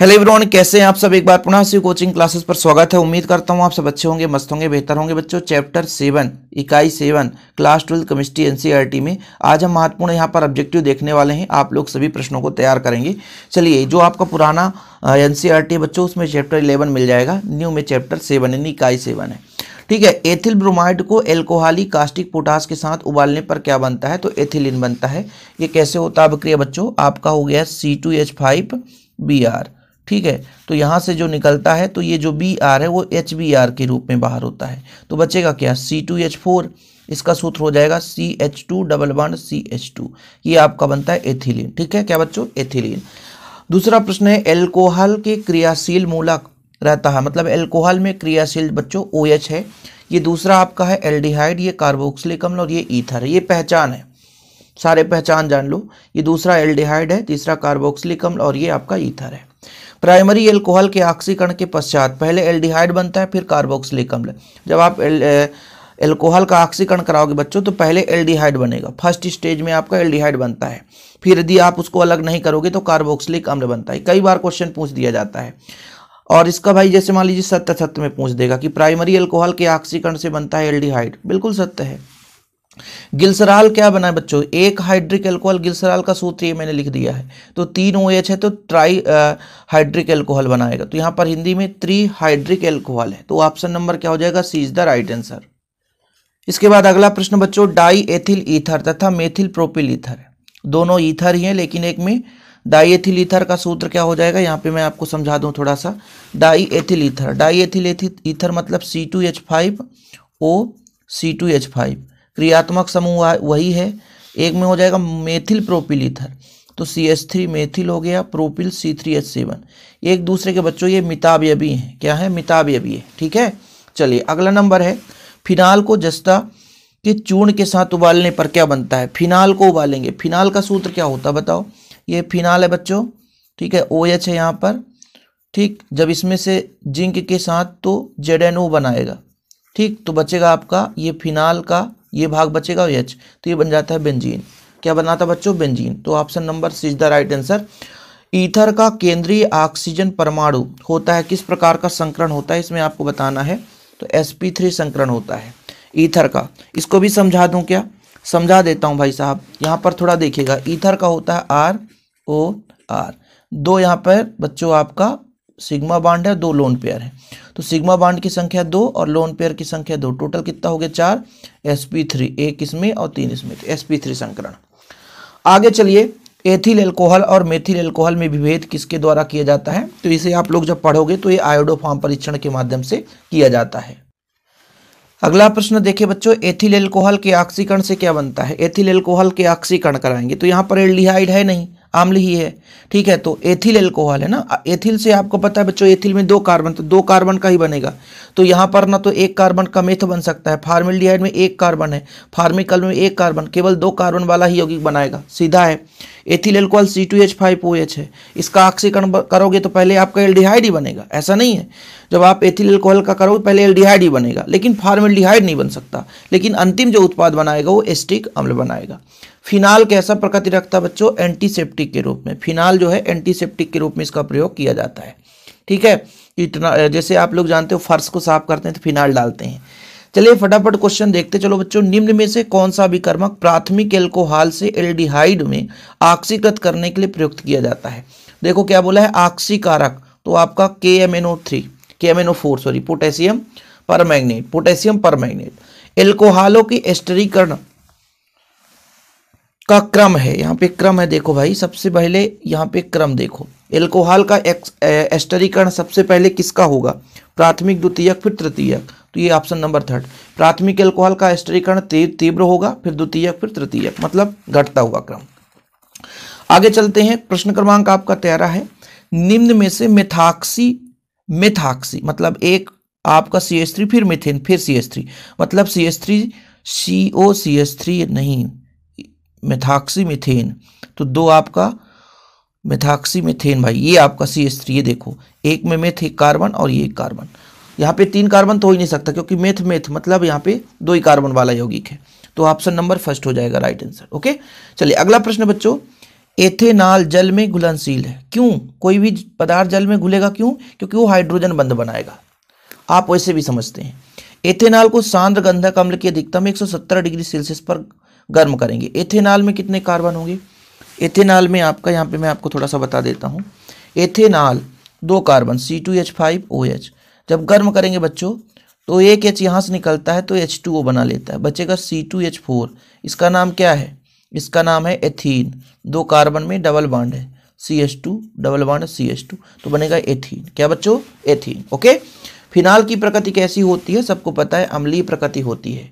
hello everyone कैसे हैं आप सब एक बार पुनः से कोचिंग क्लासेस पर स्वागत है उम्मीद करता हूं आप सब अच्छे होंगे मस्त होंगे बेहतर होंगे बच्चों चैप्टर सेवन इकाई seven class twelfth chemistry NCERT में आज हम महत्वपूर्ण यहां पर ऑब्जेक्टिव देखने वाले हैं आप लोग सभी प्रश्नों को तैयार करेंगे चलिए जो आपका पुराना एनसीईआरटी e बच्चों उसमें चैप्टर इलेवन मिल जाएगा न्यू में चैप्टर सेवन यानी इकाई सेवन है ठीक है एथिल ब्रोमाइड को एल्कोहली कास्टिक पोटास के साथ उबालने पर क्या बनता है तो एथिलिन बनता है ये कैसे होता है अब बच्चों आपका हो गया C two H five B R ठीक है तो यहाँ से जो निकलता है तो ये जो बी आर है वो एच बी आर के रूप में बाहर होता है तो बचेगा क्या सी टू एच फोर इसका सूत्र हो जाएगा C H two double one C H two ये आपका बनता है एथिलीन ठीक है क्या बच्चों एथिलीन दूसरा प्रश्न है एल्कोहल के क्रियाशील मूलक रहता है मतलब एल्कोहल में क्रियाशील बच्चों ओ OH है ये दूसरा आपका है एल्डिहाइड ये कार्बोक्सिलिक अम्ल और ये ईथर है ये पहचान है सारे पहचान जान लो ये दूसरा एल्डिहाइड है तीसरा कार्बोक्सिलिक अम्ल और ये आपका ईथर है प्राइमरी एल्कोहल के ऑक्सीकरण के पश्चात पहले एल्डिहाइड बनता है फिर कार्बोक्सिलिक अम्ल जब आप एल्कोहल का ऑक्सीकरण कराओगे बच्चों तो पहले एल्डिहाइड बनेगा फर्स्ट स्टेज में आपका एल्डिहाइड बनता है फिर यदि आप उसको अलग नहीं करोगे तो कार्बोक्सिलिक अम्ल बनता है कई बार क्वेश्चन पूछ दिया जाता है और इसका भाई जैसे मान लीजिए सत्य सत्य में पूछ देगा कि प्राइमरी एल्कोहल के ऑक्सीकरण से बनता है एल्डिहाइड बिल्कुल सत्य है गिल्सराल क्या बना है बच्चों एक हाइड्रिक एल्कोहल गिल्सराल का सूत्र ये मैंने लिख दिया है तो तीन ओ एच है तो ट्राई हाइड्रिक एल्कोहल बनाएगा तो यहाँ पर हिंदी में त्री हाइड्रिक एल्कोहल है तो ऑप्शन नंबर क्या हो जाएगा C is the right answer इसके बाद अगला प्रश्न बच्चों डाई एथिल ईथर तथा मेथिल प्रोपिल ईथर दोनों ईथर ही हैं लेकिन एक में डाई एथिल ईथर का सूत्र क्या हो जाएगा यहाँ पे मैं आपको समझा दूँ थोड़ा सा diethyl ether diethyl ether मतलब C two H five O C two H five क्रियात्मक समूह वही है एक में हो जाएगा मेथिल प्रोपिल ईथर तो सी एच थ्री मेथिल हो गया propyl C three H seven एक दूसरे के बच्चों ये मिताबयबी हैं क्या है मिताबयबी है ठीक है चलिए अगला नंबर है फिनाल को जस्ता के चूर्ण के साथ उबालने पर क्या बनता है फिनाल को उबालेंगे फिनाल का सूत्र क्या होता है बताओ ये फिनाल है बच्चों ठीक है ओ एच है यहाँ पर ठीक जब इसमें से जिंक के साथ तो जेड एन ओ बनाएगा ठीक तो बचेगा आपका ये फिनाल का ये भाग बचेगा ओ एच तो ये बन जाता है बेंजीन क्या बनाता है बच्चों बेंजीन तो option number C is the right answer ether का केंद्रीय ऑक्सीजन परमाणु होता है किस प्रकार का संकरण होता है इसमें आपको बताना है तो एस पी थ्री संकरण होता है ईथर का इसको भी समझा दूं क्या समझा देता हूं भाई साहब यहाँ पर थोड़ा देखिएगा ईथर का होता है आर ओ आर दो यहाँ पर बच्चों आपका सिग्मा बांड है दो लोन पेयर है तो सिग्मा बांड की संख्या दो और लोन पेयर की संख्या दो टोटल कितना हो गया चार एस पी थ्री एक इसमें और तीन इसमें तो एस पी थ्री संकरण आगे चलिए एथिल एल्कोहल और मेथिल एल्कोहल में विभेद किसके द्वारा किया जाता है तो इसे आप लोग जब पढ़ोगे तो ये आयोडोफॉर्म परीक्षण के माध्यम से किया जाता है अगला प्रश्न देखिए बच्चों एथिल एल्कोहल के ऑक्सीकरण से क्या बनता है एथिल एल्कोहल के ऑक्सीकरण कराएंगे तो यहाँ पर एल्डिहाइड है नहीं आम्ल ही है ठीक है तो एथिल एल्कोहल है ना एथिल से आपको पता है बच्चों एथिल में दो कार्बन तो दो कार्बन का ही बनेगा तो यहाँ पर ना तो एक कार्बन का मेथ बन सकता है फार्मिलडिहाइड में एक कार्बन है फार्मिकल में एक कार्बन केवल दो कार्बन वाला ही यौगिक बनाएगा सीधा है ethyl alcohol C two H five O H है इसका ऑक्सीकरण करोगे तो पहले आपका एल ही बनेगा ऐसा नहीं है जब आप एथिल एल्कोहल का करोगे पहले एल ही बनेगा लेकिन फार्मेल्डिहाइड नहीं बन सकता लेकिन अंतिम जो उत्पाद बनाएगा वो एस्टिक अम्ल बनाएगा फिनाल कैसा प्रकृति रखता है बच्चों एंटीसेप्टिक के रूप में फिनाल जो है एंटीसेप्टिक के रूप में इसका प्रयोग किया जाता है ठीक है इतना जैसे आप लोग जानते हो फर्श को साफ करते हैं तो फिनाल डालते हैं चलिए फटाफट क्वेश्चन देखते चलो बच्चों निम्न में से कौन सा अभिकर्मक प्राथमिक एल्कोहल से एल्डिहाइड में आक्सीकृत करने के लिए प्रयुक्त किया जाता है देखो क्या बोला है आक्सीकारक तो आपका K M N O three K M N O four sorry potassium permanganate potassium permanganate एल्कोहलों की एस्टरीकरण का क्रम है यहाँ पे क्रम है देखो भाई सबसे पहले यहाँ पे क्रम देखो एल्कोहल का एस्टरीकरण सबसे पहले किसका होगा प्राथमिक द्वितीयक फिर तृतीयक तो ये ऑप्शन नंबर थर्ड प्राथमिक एल्कोहल का एस्टरीकरण तीव्र होगा फिर द्वितीयक फिर तृतीयक मतलब घटता हुआ क्रम आगे चलते हैं प्रश्न क्रमांक आपका तेरह है निम्न में से मिथाक्सी मिथाक्सी मतलब एक आपका सी एस थ्री फिर मिथेन फिर सी एस थ्री मतलब C S three C O C S three नहीं मेथाक्सी मिथेन तो दो आपका मेथाक्सी मिथेन भाई ये आपका सी एस थ्री ये देखो एक में मेथ एक कार्बन और ये एक कार्बन यहाँ पे तीन कार्बन तो हो ही नहीं सकता क्योंकि मेथ मेथ मतलब यहाँ पे दो ही कार्बन वाला यौगिक है तो ऑप्शन नंबर फर्स्ट हो जाएगा राइट आंसर ओके चलिए अगला प्रश्न बच्चों एथेनॉल जल में घुलनशील है क्यों कोई भी पदार्थ जल में घुलेगा क्यों क्योंकि वो हाइड्रोजन बंध बनाएगा आप वैसे भी समझते हैं एथेनॉल को सांद्र गंधक अम्ल की अधिकतम 170 डिग्री सेल्सियस पर गर्म करेंगे एथेनॉल में कितने कार्बन होंगे एथेनॉल में आपका यहाँ पे मैं आपको थोड़ा सा बता देता हूँ एथेनॉल दो carbon C two H five O H जब गर्म करेंगे बच्चों तो एक एच यहाँ से निकलता है तो एच टू ओ बना लेता है बचेगा सी टू एच फोर इसका नाम क्या है इसका नाम है एथीन दो कार्बन में डबल बाड है सी एच टू डबल बाड सी एच टू तो बनेगा एथीन क्या बच्चों एथीन ओके फिनाल की प्रकृति कैसी होती है सबको पता है अम्लीय प्रकृति होती है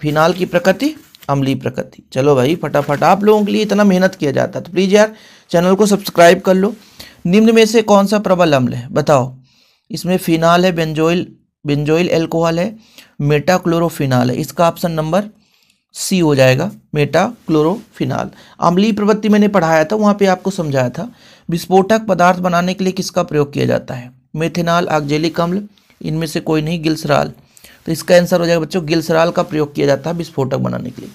फिनाल की प्रकृति अमली प्रकृति चलो भाई फटाफट आप लोगों के लिए इतना मेहनत किया जाता है तो प्लीज़ यार चैनल को सब्सक्राइब कर लो निम्न में से कौन सा प्रबल अम्ल है बताओ इसमें फिनाल है बेंजोइल बेंजोइल एल्कोहल है मेटा क्लोरोफिनाल है इसका ऑप्शन नंबर सी हो जाएगा क्लोरोफिनाल अम्लीय प्रवृत्ति मैंने पढ़ाया था वहाँ पे आपको समझाया था विस्फोटक पदार्थ बनाने के लिए किसका प्रयोग किया जाता है मेथेनॉल आगजेलिक अम्ल इनमें से कोई नहीं गिल्सराल तो इसका आंसर हो जाएगा बच्चों गिलसराल का प्रयोग किया जाता है विस्फोटक बनाने के लिए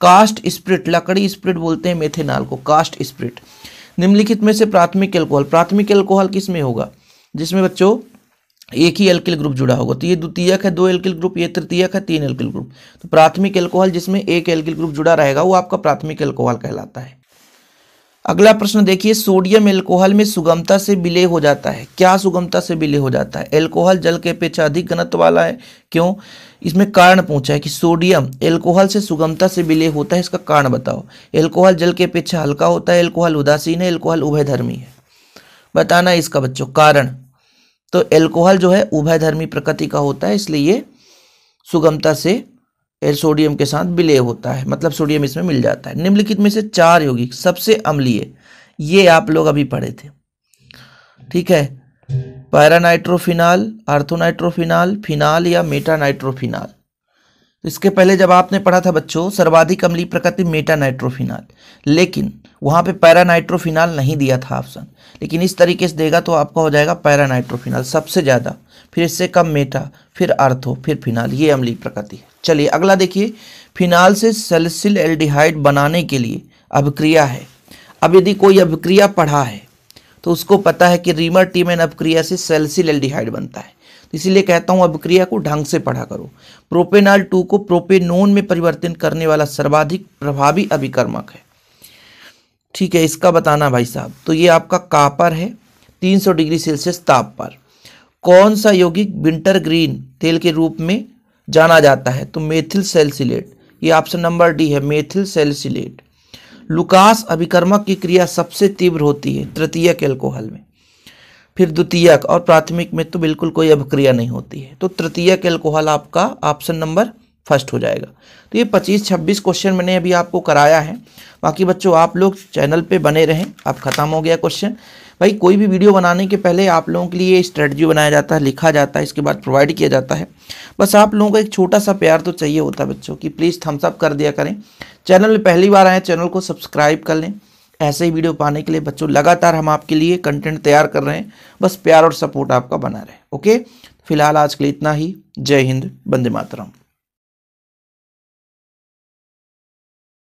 कास्ट स्प्रिट लकड़ी स्प्रिट बोलते हैं मेथेनॉल को कास्ट स्प्रिट निम्नलिखित में से प्राथमिक एल्कोहल प्राथमिक एल्कोहल किस में होगा जिसमें बच्चों एक ही एल्किल ग्रुप जुड़ा होगा तो ये द्वितीयक है दो एल्किल ग्रुप ये तृतीयक है तीन एल्किल ग्रुप तो प्राथमिक एल्कोहल जिसमें एक एल्किल ग्रुप जुड़ा रहेगा वो आपका प्राथमिक एल्कोहल कहलाता है अगला प्रश्न देखिए सोडियम एल्कोहल में सुगमता से विलय हो जाता है क्या सुगमता से विलय हो जाता है एल्कोहल जल के अपेक्षा अधिक घनत्व वाला है क्यों इसमें कारण पूछा है कि सोडियम एल्कोहल से सुगमता से विलय होता है इसका कारण बताओ एल्कोहल जल के अपेक्षा हल्का होता है एल्कोहल उदासीन है एल्कोहल उभयधर्मी है बताना है इसका बच्चों कारण तो एल्कोहल जो है उभयधर्मी प्रकृति का होता है इसलिए सुगमता से सोडियम के साथ विलय होता है मतलब सोडियम इसमें मिल जाता है निम्नलिखित में से चार यौगिक सबसे अम्लीय ये आप लोग अभी पढ़े थे ठीक है पैरानाइट्रोफिनाल आर्थोनाइट्रोफिनाल फिनाल या मेटानाइट्रोफिनाल तो इसके पहले जब आपने पढ़ा था बच्चों सर्वाधिक अम्लीय प्रकृति मेटा नाइट्रोफिनाल लेकिन वहाँ पे नाइट्रोफिनाल नहीं दिया था ऑप्शन लेकिन इस तरीके से देगा तो आपका हो जाएगा पैरा नाइट्रोफिनाल सबसे ज़्यादा फिर इससे कम मेटा फिर अर्थो फिर फिनाल ये अम्लीय प्रकृति है चलिए अगला देखिए फिनाल से सेलिसिल एल्डिहाइड बनाने के लिए अभिक्रिया है अब यदि कोई अभिक्रिया पढ़ा है तो उसको पता है कि रीमर टीमेन अभिक्रिया से सेलिसिल एल्डिहाइड बनता है इसीलिए कहता हूँ अभिक्रिया को ढंग से पढ़ा करो प्रोपेनॉल टू को प्रोपेनोन में परिवर्तित करने वाला सर्वाधिक प्रभावी अभिकर्मक है ठीक है इसका बताना भाई साहब तो ये आपका कापर है 300 डिग्री सेल्सियस ताप पर कौन सा यौगिक विंटर ग्रीन तेल के रूप में जाना जाता है तो मेथिल सेल्सिलेट ये ऑप्शन नंबर डी है मेथिल सेल्सिलेट लुकास अभिकर्मक की क्रिया सबसे तीव्र होती है के अल्कोहल में फिर द्वितीयक और प्राथमिक में तो बिल्कुल कोई अभिक्रिया नहीं होती है तो तृतीयक एल्कोहल आपका ऑप्शन नंबर फर्स्ट हो जाएगा तो ये 25-26 क्वेश्चन मैंने अभी आपको कराया है बाकी बच्चों आप लोग चैनल पे बने रहें अब ख़त्म हो गया क्वेश्चन भाई कोई भी वीडियो बनाने के पहले आप लोगों के लिए स्ट्रेटजी बनाया जाता है लिखा जाता है इसके बाद प्रोवाइड किया जाता है बस आप लोगों का एक छोटा सा प्यार तो चाहिए होता है बच्चों की प्लीज़ थम्सअप कर दिया करें चैनल में पहली बार आए चैनल को सब्सक्राइब कर लें ऐसे ही वीडियो पाने के लिए बच्चों लगातार हम आपके लिए कंटेंट तैयार कर रहे हैं बस प्यार और सपोर्ट आपका बना रहे ओके फिलहाल आज के लिए इतना ही जय हिंद बंदे मातरम